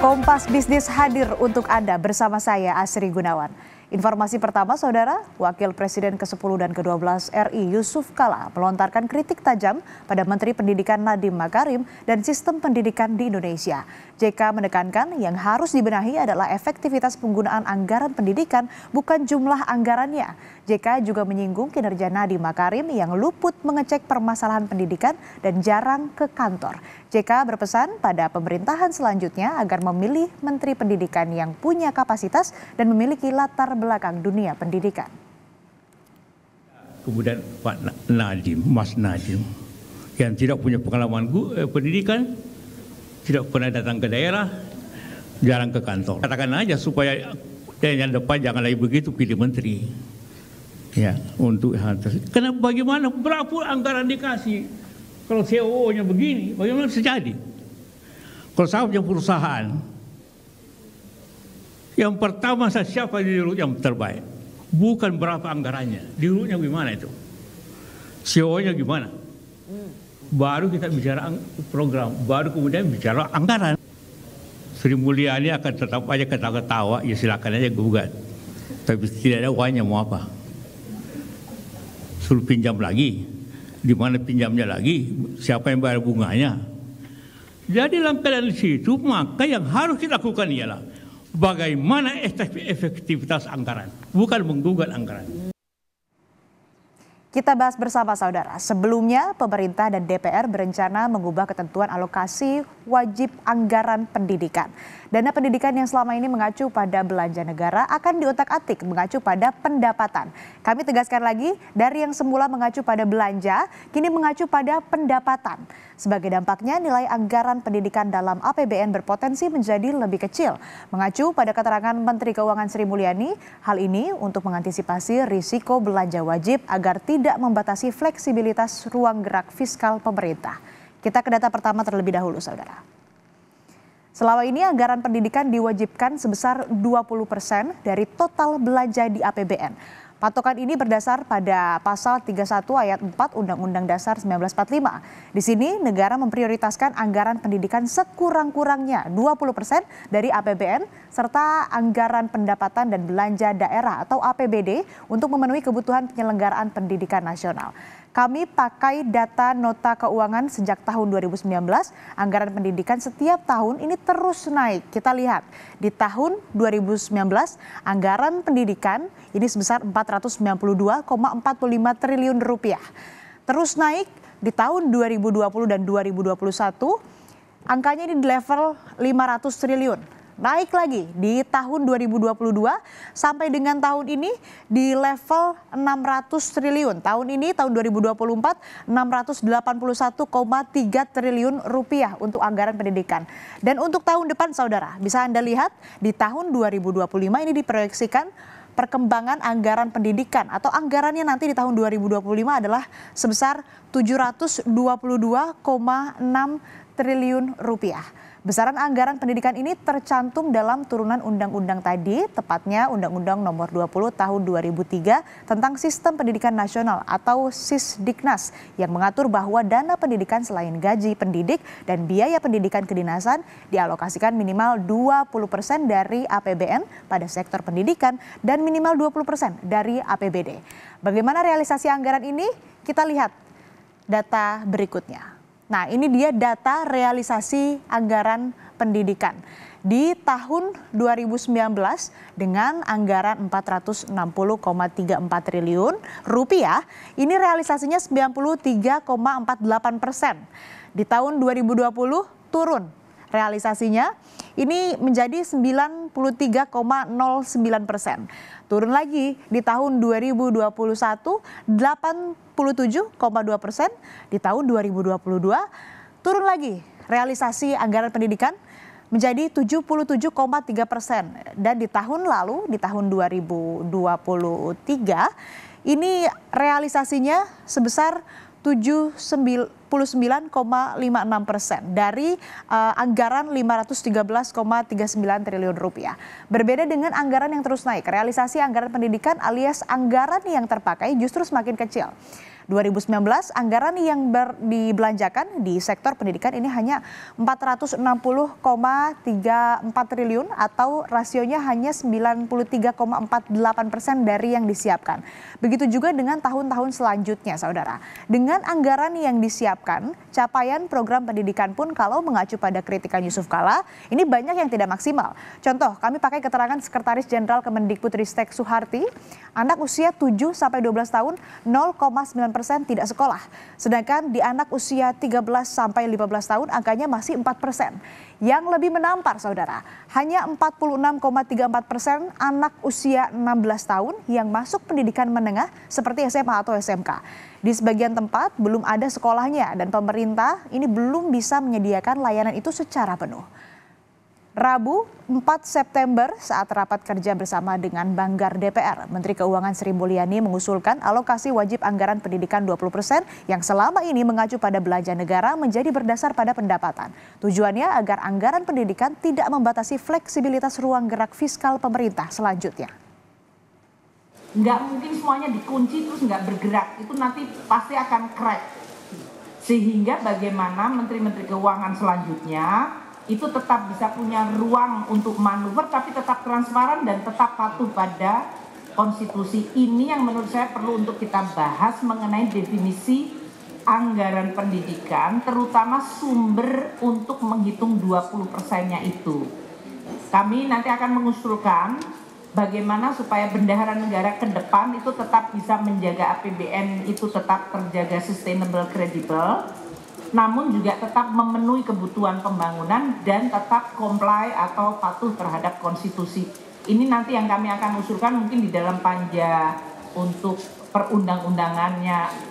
Kompas Bisnis hadir untuk Anda bersama saya Asri Gunawan. Informasi pertama, Saudara, Wakil Presiden ke-10 dan ke-12 RI Yusuf Kala melontarkan kritik tajam pada Menteri Pendidikan Nadiem Makarim dan sistem pendidikan di Indonesia. JK menekankan yang harus dibenahi adalah efektivitas penggunaan anggaran pendidikan, bukan jumlah anggarannya. JK juga menyinggung kinerja Nadiem Makarim yang luput mengecek permasalahan pendidikan dan jarang ke kantor. JK berpesan pada pemerintahan selanjutnya agar memilih Menteri Pendidikan yang punya kapasitas dan memiliki latar belakang dunia pendidikan. Kemudian Pak Nadim, Mas Nadim, yang tidak punya pengalaman eh, pendidikan, tidak pernah datang ke daerah, jarang ke kantor. Katakan aja supaya yang depan jangan lagi begitu pilih menteri. Ya, untuk hal tersebut. Kenapa bagaimana berapa anggaran dikasih? Kalau CEO-nya begini, bagaimana bisa jadi? Kalau saham perusahaan, yang pertama saya siapa di dulu yang terbaik. Bukan berapa anggarannya. Di rute gimana itu. CEO-nya gimana. Baru kita bicara program. Baru kemudian bicara anggaran. Sri Mulyani akan tetap aja ketawa-ketawa. Ya silakan aja gugat. Tapi tidak ada uangnya mau apa. Suruh pinjam lagi. Di mana pinjamnya lagi? Siapa yang bayar bunganya? Jadi dalam keadaan situ maka yang harus kita lakukan ialah bagaimana efektivitas anggaran, bukan menggugat anggaran. Kita bahas bersama saudara. Sebelumnya pemerintah dan DPR berencana mengubah ketentuan alokasi wajib anggaran pendidikan. Dana pendidikan yang selama ini mengacu pada belanja negara akan diotak-atik mengacu pada pendapatan. Kami tegaskan lagi, dari yang semula mengacu pada belanja, kini mengacu pada pendapatan. Sebagai dampaknya, nilai anggaran pendidikan dalam APBN berpotensi menjadi lebih kecil. Mengacu pada keterangan Menteri Keuangan Sri Mulyani, hal ini untuk mengantisipasi risiko belanja wajib agar tidak tidak membatasi fleksibilitas ruang gerak fiskal pemerintah. Kita ke data pertama terlebih dahulu, saudara. Selama ini anggaran pendidikan diwajibkan sebesar 20% dari total belanja di APBN. Patokan ini berdasar pada pasal 31 ayat 4 Undang-Undang Dasar 1945. Di sini negara memprioritaskan anggaran pendidikan sekurang-kurangnya 20% dari APBN serta anggaran pendapatan dan belanja daerah atau APBD untuk memenuhi kebutuhan penyelenggaraan pendidikan nasional. Kami pakai data nota keuangan sejak tahun 2019, anggaran pendidikan setiap tahun ini terus naik. Kita lihat di tahun 2019 anggaran pendidikan ini sebesar 492,45 triliun rupiah. Terus naik di tahun 2020 dan 2021 angkanya ini di level 500 triliun naik lagi di tahun 2022 sampai dengan tahun ini di level 600 triliun. Tahun ini tahun 2024 681,3 triliun rupiah untuk anggaran pendidikan. Dan untuk tahun depan saudara, bisa Anda lihat di tahun 2025 ini diproyeksikan perkembangan anggaran pendidikan atau anggarannya nanti di tahun 2025 adalah sebesar 722,6 triliun rupiah. Besaran anggaran pendidikan ini tercantum dalam turunan undang-undang tadi, tepatnya Undang-Undang Nomor 20 Tahun 2003 tentang Sistem Pendidikan Nasional atau Sisdiknas yang mengatur bahwa dana pendidikan selain gaji pendidik dan biaya pendidikan kedinasan dialokasikan minimal 20% dari APBN pada sektor pendidikan dan minimal 20% dari APBD. Bagaimana realisasi anggaran ini? Kita lihat data berikutnya. Nah, ini dia data realisasi anggaran pendidikan di tahun 2019 dengan anggaran 460,34 triliun rupiah. Ini realisasinya 93,48 persen. Di tahun 2020 turun realisasinya ini menjadi 93,09 persen. Turun lagi di tahun 2021 87,2 persen, di tahun 2022 turun lagi realisasi anggaran pendidikan menjadi 77,3 persen dan di tahun lalu di tahun 2023 ini realisasinya sebesar 79,56 persen dari uh, anggaran 513,39 triliun rupiah. Berbeda dengan anggaran yang terus naik, realisasi anggaran pendidikan alias anggaran yang terpakai justru semakin kecil. 2019 anggaran yang ber, dibelanjakan di sektor pendidikan ini hanya 460,34 triliun atau rasionya hanya 93,48 persen dari yang disiapkan. Begitu juga dengan tahun-tahun selanjutnya saudara. Dengan anggaran yang disiapkan, capaian program pendidikan pun kalau mengacu pada kritikan Yusuf Kala, ini banyak yang tidak maksimal. Contoh, kami pakai keterangan Sekretaris Jenderal Kemendikbudristek Suharti, anak usia 7 sampai 12 tahun 0,9 persen persen tidak sekolah. Sedangkan di anak usia 13 sampai 15 tahun angkanya masih 4 persen. Yang lebih menampar saudara, hanya 46,34 persen anak usia 16 tahun yang masuk pendidikan menengah seperti SMA atau SMK. Di sebagian tempat belum ada sekolahnya dan pemerintah ini belum bisa menyediakan layanan itu secara penuh. Rabu 4 September saat rapat kerja bersama dengan Banggar DPR, Menteri Keuangan Sri Mulyani mengusulkan alokasi wajib anggaran pendidikan 20% yang selama ini mengacu pada belanja negara menjadi berdasar pada pendapatan. Tujuannya agar anggaran pendidikan tidak membatasi fleksibilitas ruang gerak fiskal pemerintah selanjutnya. Nggak mungkin semuanya dikunci terus nggak bergerak, itu nanti pasti akan crack. Sehingga bagaimana menteri-menteri keuangan selanjutnya itu tetap bisa punya ruang untuk manuver tapi tetap transparan dan tetap patuh pada konstitusi ini yang menurut saya perlu untuk kita bahas mengenai definisi anggaran pendidikan terutama sumber untuk menghitung 20 persennya itu kami nanti akan mengusulkan bagaimana supaya bendahara negara ke depan itu tetap bisa menjaga APBN itu tetap terjaga sustainable, kredibel namun juga tetap memenuhi kebutuhan pembangunan dan tetap comply atau patuh terhadap konstitusi. Ini nanti yang kami akan usulkan mungkin di dalam panja untuk perundang-undangannya